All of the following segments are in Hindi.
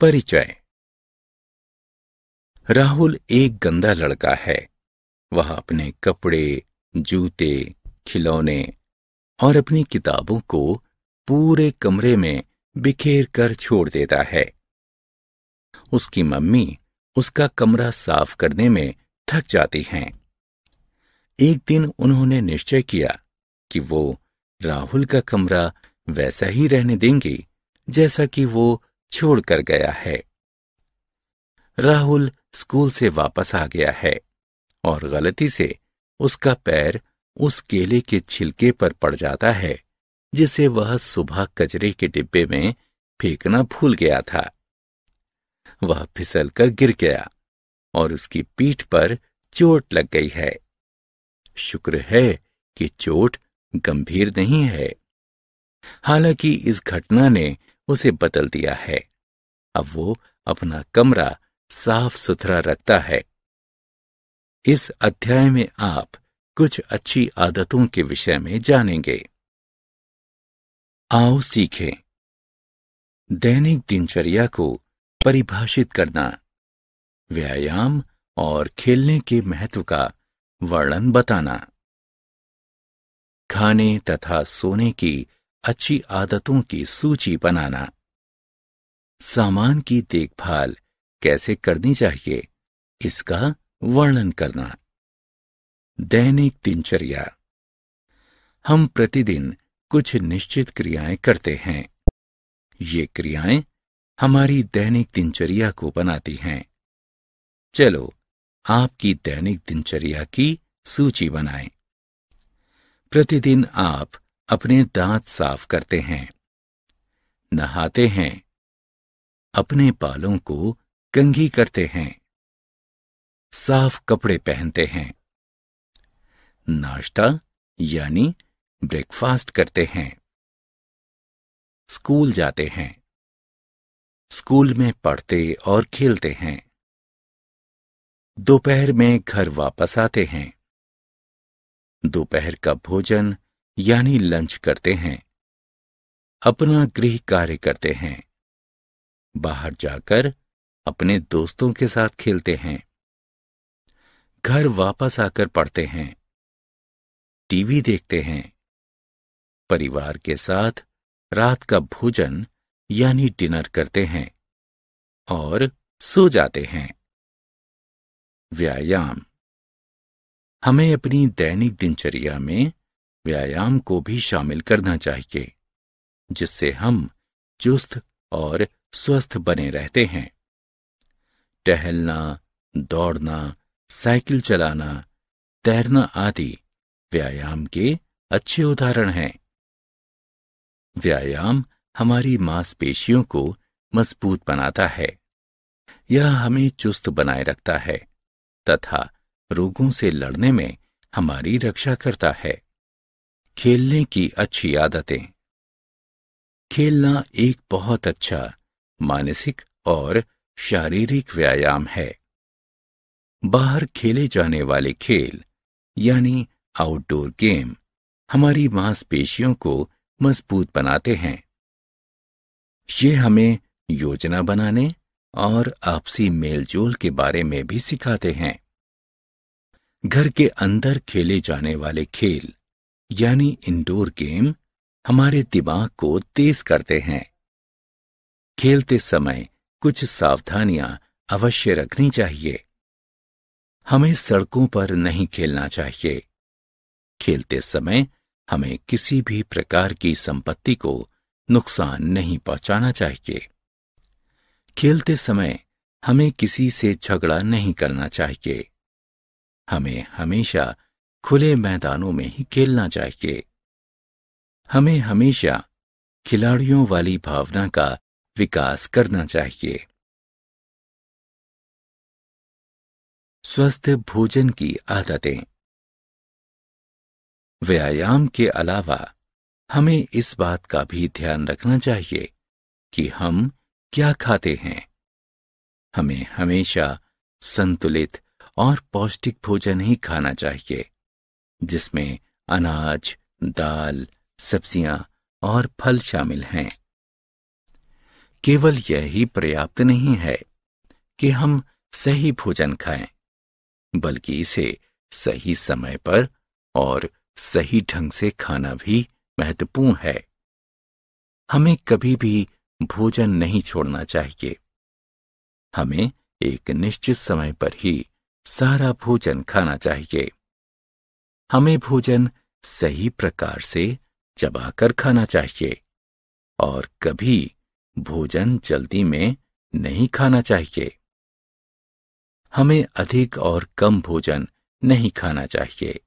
परिचय राहुल एक गंदा लड़का है वह अपने कपड़े जूते खिलौने और अपनी किताबों को पूरे कमरे में बिखेर कर छोड़ देता है उसकी मम्मी उसका कमरा साफ करने में थक जाती हैं। एक दिन उन्होंने निश्चय किया कि वो राहुल का कमरा वैसा ही रहने देंगे जैसा कि वो छोड़कर गया है राहुल स्कूल से वापस आ गया है और गलती से उसका पैर उस केले के छिलके पर पड़ जाता है जिसे वह सुबह कचरे के डिब्बे में फेंकना भूल गया था वह फिसलकर गिर गया और उसकी पीठ पर चोट लग गई है शुक्र है कि चोट गंभीर नहीं है हालांकि इस घटना ने उसे बदल दिया है अब वो अपना कमरा साफ सुथरा रखता है इस अध्याय में आप कुछ अच्छी आदतों के विषय में जानेंगे आओ सीखें दैनिक दिनचर्या को परिभाषित करना व्यायाम और खेलने के महत्व का वर्णन बताना खाने तथा सोने की अच्छी आदतों की सूची बनाना सामान की देखभाल कैसे करनी चाहिए इसका वर्णन करना दैनिक दिनचर्या हम प्रतिदिन कुछ निश्चित क्रियाएं करते हैं ये क्रियाएं हमारी दैनिक दिनचर्या को बनाती हैं चलो आपकी दैनिक दिनचर्या की सूची बनाएं। प्रतिदिन आप अपने दांत साफ करते हैं नहाते हैं अपने बालों को कंघी करते हैं साफ कपड़े पहनते हैं नाश्ता यानी ब्रेकफास्ट करते हैं स्कूल जाते हैं स्कूल में पढ़ते और खेलते हैं दोपहर में घर वापस आते हैं दोपहर का भोजन यानी लंच करते हैं अपना गृह कार्य करते हैं बाहर जाकर अपने दोस्तों के साथ खेलते हैं घर वापस आकर पढ़ते हैं टीवी देखते हैं परिवार के साथ रात का भोजन यानी डिनर करते हैं और सो जाते हैं व्यायाम हमें अपनी दैनिक दिनचर्या में व्यायाम को भी शामिल करना चाहिए जिससे हम चुस्त और स्वस्थ बने रहते हैं टहलना दौड़ना साइकिल चलाना तैरना आदि व्यायाम के अच्छे उदाहरण हैं व्यायाम हमारी मांसपेशियों को मजबूत बनाता है यह हमें चुस्त बनाए रखता है तथा रोगों से लड़ने में हमारी रक्षा करता है खेलने की अच्छी आदतें खेलना एक बहुत अच्छा मानसिक और शारीरिक व्यायाम है बाहर खेले जाने वाले खेल यानी आउटडोर गेम हमारी मांसपेशियों को मजबूत बनाते हैं ये हमें योजना बनाने और आपसी मेलजोल के बारे में भी सिखाते हैं घर के अंदर खेले जाने वाले खेल यानी इंडोर गेम हमारे दिमाग को तेज करते हैं खेलते समय कुछ सावधानियां अवश्य रखनी चाहिए हमें सड़कों पर नहीं खेलना चाहिए खेलते समय हमें किसी भी प्रकार की संपत्ति को नुकसान नहीं पहुंचाना चाहिए खेलते समय हमें किसी से झगड़ा नहीं करना चाहिए हमें हमेशा खुले मैदानों में ही खेलना चाहिए हमें हमेशा खिलाड़ियों वाली भावना का विकास करना चाहिए स्वस्थ भोजन की आदतें व्यायाम के अलावा हमें इस बात का भी ध्यान रखना चाहिए कि हम क्या खाते हैं हमें हमेशा संतुलित और पौष्टिक भोजन ही खाना चाहिए जिसमें अनाज दाल सब्जियां और फल शामिल हैं केवल यही पर्याप्त नहीं है कि हम सही भोजन खाएं, बल्कि इसे सही समय पर और सही ढंग से खाना भी महत्वपूर्ण है हमें कभी भी भोजन नहीं छोड़ना चाहिए हमें एक निश्चित समय पर ही सारा भोजन खाना चाहिए हमें भोजन सही प्रकार से चबाकर खाना चाहिए और कभी भोजन जल्दी में नहीं खाना चाहिए हमें अधिक और कम भोजन नहीं खाना चाहिए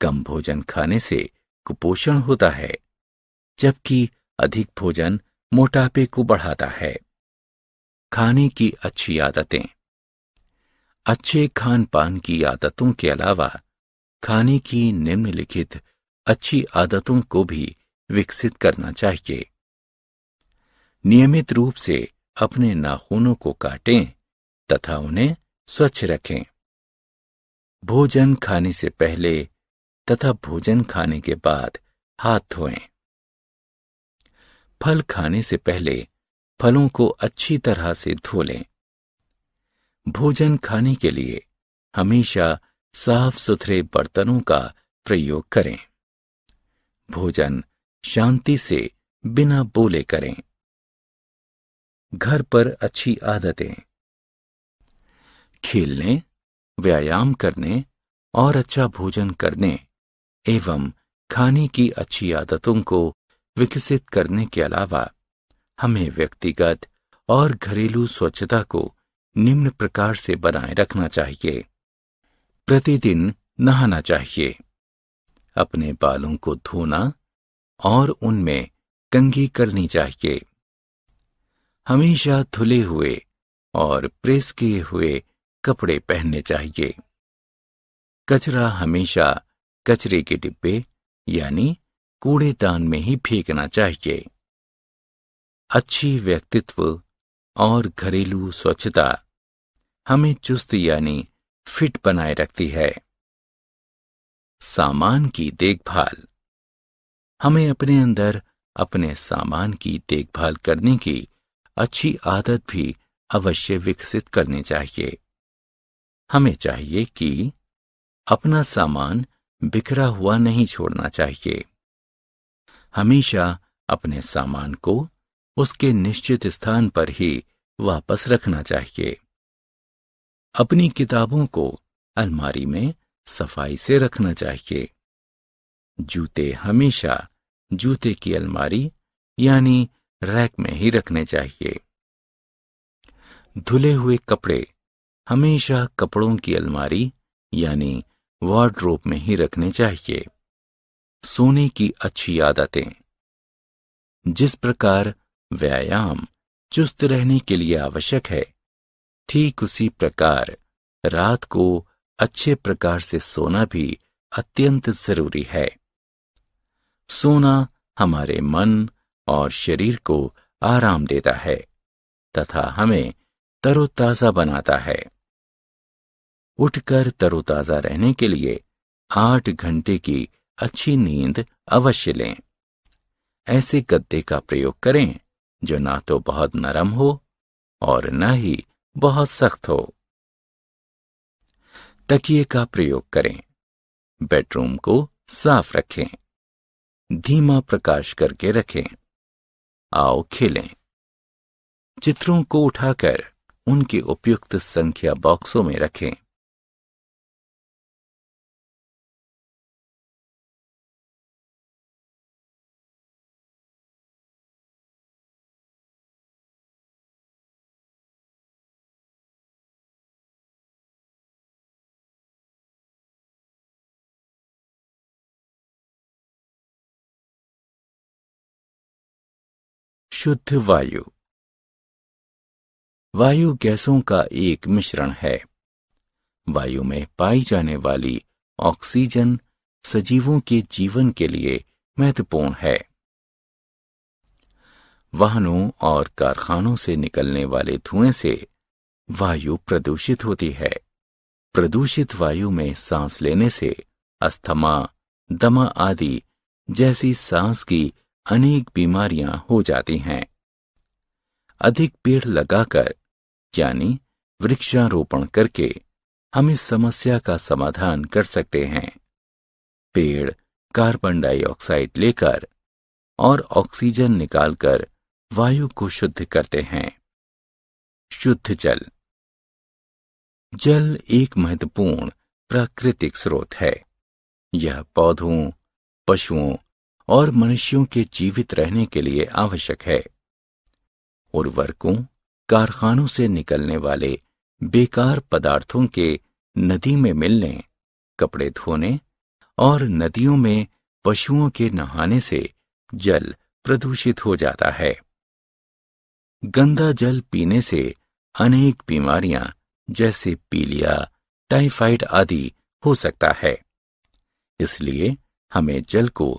कम भोजन खाने से कुपोषण होता है जबकि अधिक भोजन मोटापे को बढ़ाता है खाने की अच्छी आदतें अच्छे खान पान की आदतों के अलावा खाने की निम्नलिखित अच्छी आदतों को भी विकसित करना चाहिए नियमित रूप से अपने नाखूनों को काटें तथा उन्हें स्वच्छ रखें भोजन खाने से पहले तथा भोजन खाने के बाद हाथ धोएं फल खाने से पहले फलों को अच्छी तरह से धो लें भोजन खाने के लिए हमेशा साफ सुथरे बर्तनों का प्रयोग करें भोजन शांति से बिना बोले करें घर पर अच्छी आदतें खेलने व्यायाम करने और अच्छा भोजन करने एवं खाने की अच्छी आदतों को विकसित करने के अलावा हमें व्यक्तिगत और घरेलू स्वच्छता को निम्न प्रकार से बनाए रखना चाहिए प्रतिदिन नहाना चाहिए अपने बालों को धोना और उनमें कंगी करनी चाहिए हमेशा धुले हुए और प्रेस किए हुए कपड़े पहनने चाहिए कचरा हमेशा कचरे के डिब्बे यानी कूड़ेदान में ही फेंकना चाहिए अच्छी व्यक्तित्व और घरेलू स्वच्छता हमें चुस्त यानी फिट बनाए रखती है सामान की देखभाल हमें अपने अंदर अपने सामान की देखभाल करने की अच्छी आदत भी अवश्य विकसित करनी चाहिए हमें चाहिए कि अपना सामान बिखरा हुआ नहीं छोड़ना चाहिए हमेशा अपने सामान को उसके निश्चित स्थान पर ही वापस रखना चाहिए अपनी किताबों को अलमारी में सफाई से रखना चाहिए जूते हमेशा जूते की अलमारी यानी रैक में ही रखने चाहिए धुले हुए कपड़े हमेशा कपड़ों की अलमारी यानी वार्ड्रोप में ही रखने चाहिए सोने की अच्छी आदतें जिस प्रकार व्यायाम चुस्त रहने के लिए आवश्यक है ठीक उसी प्रकार रात को अच्छे प्रकार से सोना भी अत्यंत जरूरी है सोना हमारे मन और शरीर को आराम देता है तथा हमें तरोताजा बनाता है उठकर तरोताजा रहने के लिए आठ घंटे की अच्छी नींद अवश्य लें ऐसे गद्दे का प्रयोग करें जो ना तो बहुत नरम हो और न ही बहुत सख्त हो तकिए का प्रयोग करें बेडरूम को साफ रखें धीमा प्रकाश करके रखें आओ खेलें चित्रों को उठाकर उनके उपयुक्त संख्या बॉक्सों में रखें शुद्ध वायु वायु गैसों का एक मिश्रण है वायु में पाई जाने वाली ऑक्सीजन सजीवों के जीवन के लिए महत्वपूर्ण है वाहनों और कारखानों से निकलने वाले धुएं से वायु प्रदूषित होती है प्रदूषित वायु में सांस लेने से अस्थमा दमा आदि जैसी सांस की अनेक बीमारियां हो जाती हैं अधिक पेड़ लगाकर यानी वृक्षारोपण करके हम इस समस्या का समाधान कर सकते हैं पेड़ कार्बन डाइऑक्साइड लेकर और ऑक्सीजन निकालकर वायु को शुद्ध करते हैं शुद्ध जल जल एक महत्वपूर्ण प्राकृतिक स्रोत है यह पौधों पशुओं और मनुष्यों के जीवित रहने के लिए आवश्यक है उर्वरकों कारखानों से निकलने वाले बेकार पदार्थों के नदी में मिलने कपड़े धोने और नदियों में पशुओं के नहाने से जल प्रदूषित हो जाता है गंदा जल पीने से अनेक बीमारियां जैसे पीलिया टाइफाइड आदि हो सकता है इसलिए हमें जल को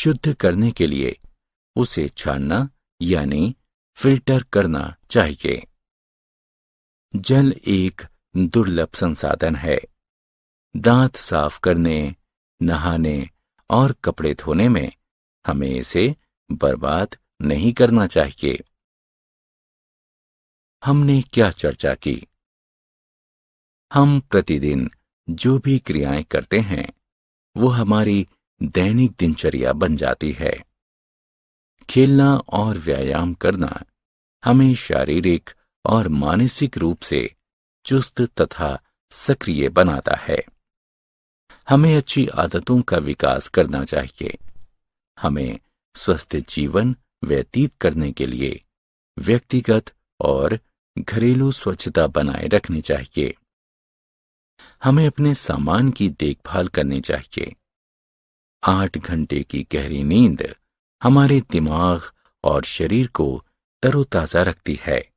शुद्ध करने के लिए उसे छानना यानी फिल्टर करना चाहिए जल एक दुर्लभ संसाधन है दांत साफ करने नहाने और कपड़े धोने में हमें इसे बर्बाद नहीं करना चाहिए हमने क्या चर्चा की हम प्रतिदिन जो भी क्रियाएं करते हैं वो हमारी दैनिक दिनचर्या बन जाती है खेलना और व्यायाम करना हमें शारीरिक और मानसिक रूप से चुस्त तथा सक्रिय बनाता है हमें अच्छी आदतों का विकास करना चाहिए हमें स्वस्थ जीवन व्यतीत करने के लिए व्यक्तिगत और घरेलू स्वच्छता बनाए रखनी चाहिए हमें अपने सामान की देखभाल करनी चाहिए आठ घंटे की गहरी नींद हमारे दिमाग और शरीर को तरोताजा रखती है